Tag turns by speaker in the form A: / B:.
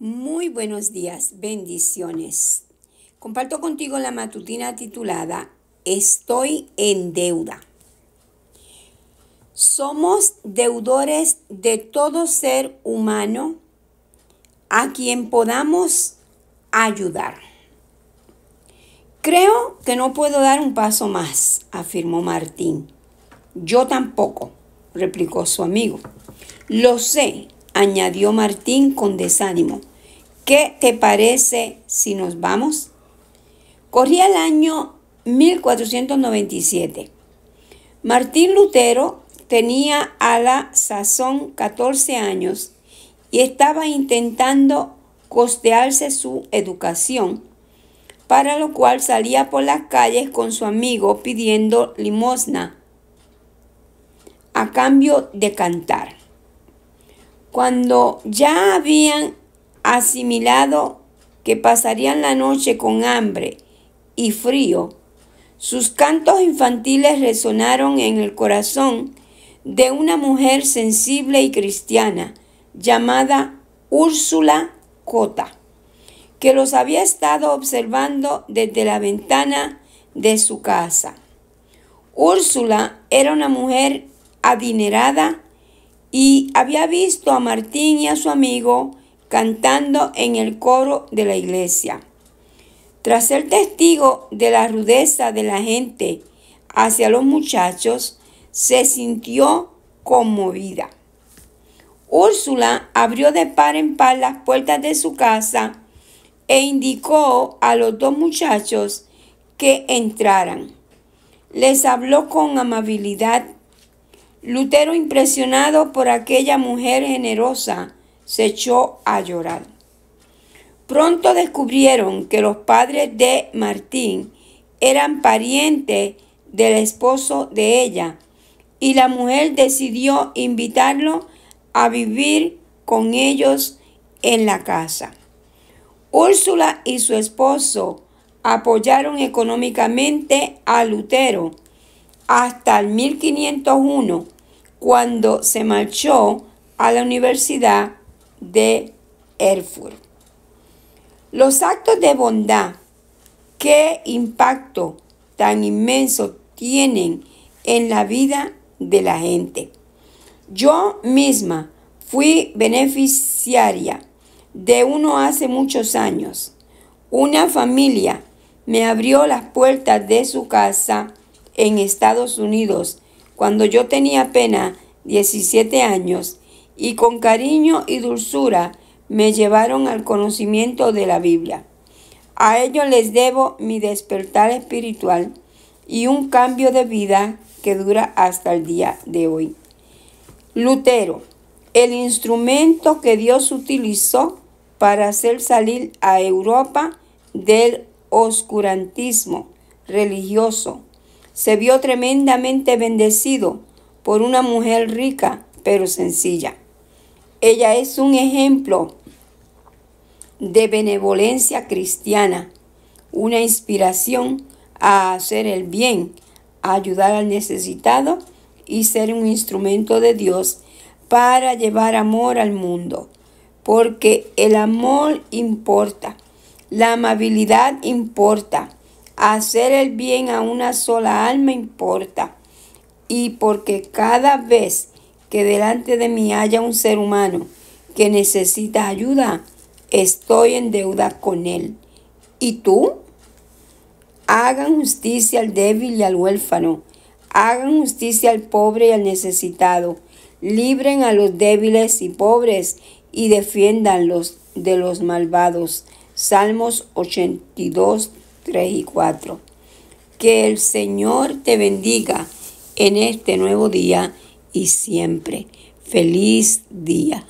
A: Muy buenos días, bendiciones. Comparto contigo la matutina titulada Estoy en deuda. Somos deudores de todo ser humano a quien podamos ayudar. Creo que no puedo dar un paso más, afirmó Martín. Yo tampoco, replicó su amigo. Lo sé, añadió Martín con desánimo. ¿Qué te parece si nos vamos? Corría el año 1497. Martín Lutero tenía a la sazón 14 años y estaba intentando costearse su educación, para lo cual salía por las calles con su amigo pidiendo limosna a cambio de cantar. Cuando ya habían asimilado que pasarían la noche con hambre y frío, sus cantos infantiles resonaron en el corazón de una mujer sensible y cristiana llamada Úrsula Cota, que los había estado observando desde la ventana de su casa. Úrsula era una mujer adinerada y había visto a Martín y a su amigo cantando en el coro de la iglesia. Tras ser testigo de la rudeza de la gente hacia los muchachos, se sintió conmovida. Úrsula abrió de par en par las puertas de su casa e indicó a los dos muchachos que entraran. Les habló con amabilidad Lutero, impresionado por aquella mujer generosa, se echó a llorar. Pronto descubrieron que los padres de Martín eran parientes del esposo de ella y la mujer decidió invitarlo a vivir con ellos en la casa. Úrsula y su esposo apoyaron económicamente a Lutero hasta el 1501 cuando se marchó a la Universidad de Erfurt. Los actos de bondad, qué impacto tan inmenso tienen en la vida de la gente. Yo misma fui beneficiaria de uno hace muchos años. Una familia me abrió las puertas de su casa en Estados Unidos cuando yo tenía apenas 17 años, y con cariño y dulzura me llevaron al conocimiento de la Biblia. A ello les debo mi despertar espiritual y un cambio de vida que dura hasta el día de hoy. Lutero, el instrumento que Dios utilizó para hacer salir a Europa del oscurantismo religioso se vio tremendamente bendecido por una mujer rica pero sencilla. Ella es un ejemplo de benevolencia cristiana, una inspiración a hacer el bien, a ayudar al necesitado y ser un instrumento de Dios para llevar amor al mundo, porque el amor importa, la amabilidad importa, hacer el bien a una sola alma importa. Y porque cada vez que delante de mí haya un ser humano que necesita ayuda, estoy en deuda con él. ¿Y tú? Hagan justicia al débil y al huérfano. Hagan justicia al pobre y al necesitado. Libren a los débiles y pobres y defiéndanlos de los malvados. Salmos 82, 3 y 4. Que el Señor te bendiga en este nuevo día y siempre. Feliz día.